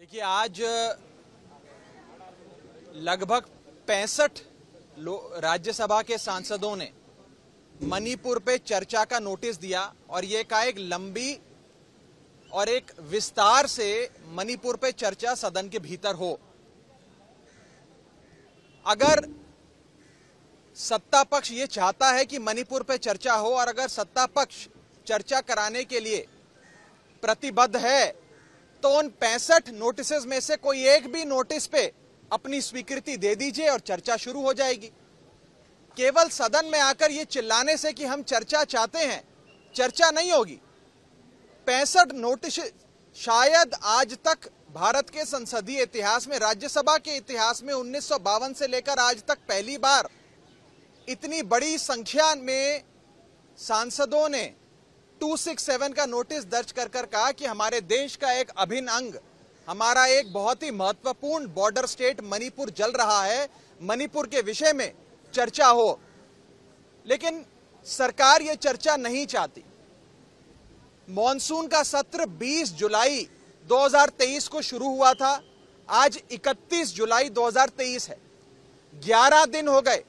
देखिए आज लगभग पैंसठ राज्यसभा के सांसदों ने मणिपुर पे चर्चा का नोटिस दिया और ये का एक लंबी और एक विस्तार से मणिपुर पे चर्चा सदन के भीतर हो अगर सत्ता पक्ष ये चाहता है कि मणिपुर पे चर्चा हो और अगर सत्ता पक्ष चर्चा कराने के लिए प्रतिबद्ध है तो उन पैंसठ नोटिस में से कोई एक भी नोटिस पे अपनी स्वीकृति दे दीजिए और चर्चा शुरू हो जाएगी केवल सदन में आकर ये चिल्लाने से कि हम चर्चा चाहते हैं चर्चा नहीं होगी पैंसठ नोटिस शायद आज तक भारत के संसदीय इतिहास में राज्यसभा के इतिहास में उन्नीस से लेकर आज तक पहली बार इतनी बड़ी संख्या में सांसदों ने 267 का नोटिस दर्ज कर कर कहा कि हमारे देश का एक अभिन्न अंग हमारा एक बहुत ही महत्वपूर्ण बॉर्डर स्टेट मणिपुर जल रहा है मणिपुर के विषय में चर्चा हो लेकिन सरकार ये चर्चा नहीं चाहती मॉनसून का सत्र 20 जुलाई 2023 को शुरू हुआ था आज 31 जुलाई 2023 है 11 दिन हो गए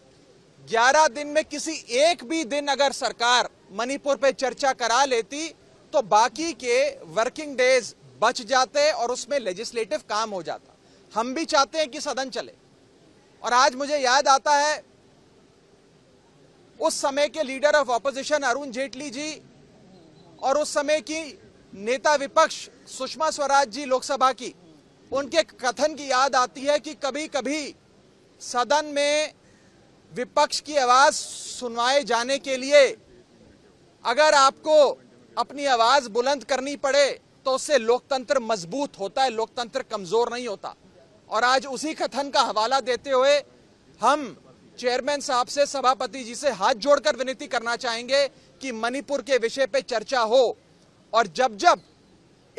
11 दिन में किसी एक भी दिन अगर सरकार मणिपुर पे चर्चा करा लेती तो बाकी के वर्किंग डेज बच जाते और उसमें लेजिस्लेटिव काम हो जाता हम भी चाहते हैं कि सदन चले और आज मुझे याद आता है उस समय के leader of opposition Arun Jaitley ji और उस समय की नेता विपक्ष सुषमा स्वराज जी लोकसभा की उनके कथन की याद आती है कि कभी कभी सदन में विपक्ष की आवाज सुनवाए जाने के लिए अगर आपको अपनी आवाज बुलंद करनी पड़े तो उससे लोकतंत्र मजबूत होता है लोकतंत्र कमजोर नहीं होता और आज उसी कथन का हवाला देते हुए हम चेयरमैन साहब से सभापति जी से हाथ जोड़कर विनती करना चाहेंगे कि मणिपुर के विषय पे चर्चा हो और जब जब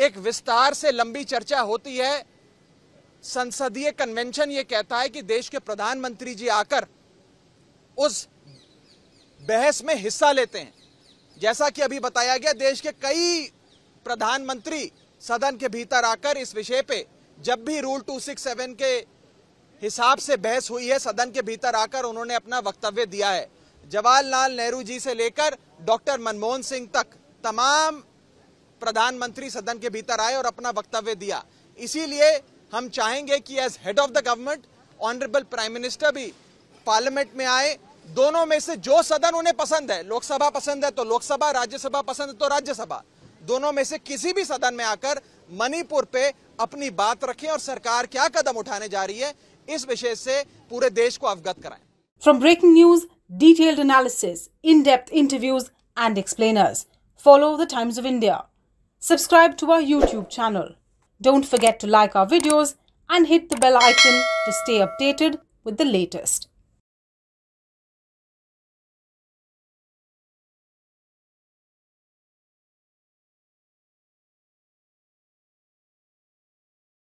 एक विस्तार से लंबी चर्चा होती है संसदीय कन्वेंशन ये कहता है कि देश के प्रधानमंत्री जी आकर उस बहस में हिस्सा लेते हैं जैसा कि अभी बताया गया देश के कई प्रधानमंत्री सदन के भीतर आकर इस विषय पे जब भी रूल 267 के हिसाब से बहस हुई है सदन के भीतर आकर उन्होंने अपना वक्तव्य दिया है जवाहरलाल नेहरू जी से लेकर डॉक्टर मनमोहन सिंह तक तमाम प्रधानमंत्री सदन के भीतर आए और अपना वक्तव्य दिया इसीलिए हम चाहेंगे कि as head of the government honourable prime minister भी पार्लियामेंट में आए दोनों में से जो सदन उन्हें पसंद है लोकसभा पसंद है तो लोकसभा राज्यसभा पसंद है तो राज्यसभा दोनों में से किसी भी सदन में आकर मणिपुर पे अपनी बात रखें और सरकार क्या कदम उठाने जा रही है इस विषय से पूरे देश को अवगत कराएं from breaking news detailed analysis in depth interviews and explainers follow the Times of India subscribe to our YouTube channel don't forget to like our videos and hit the bell icon to stay updated with the latest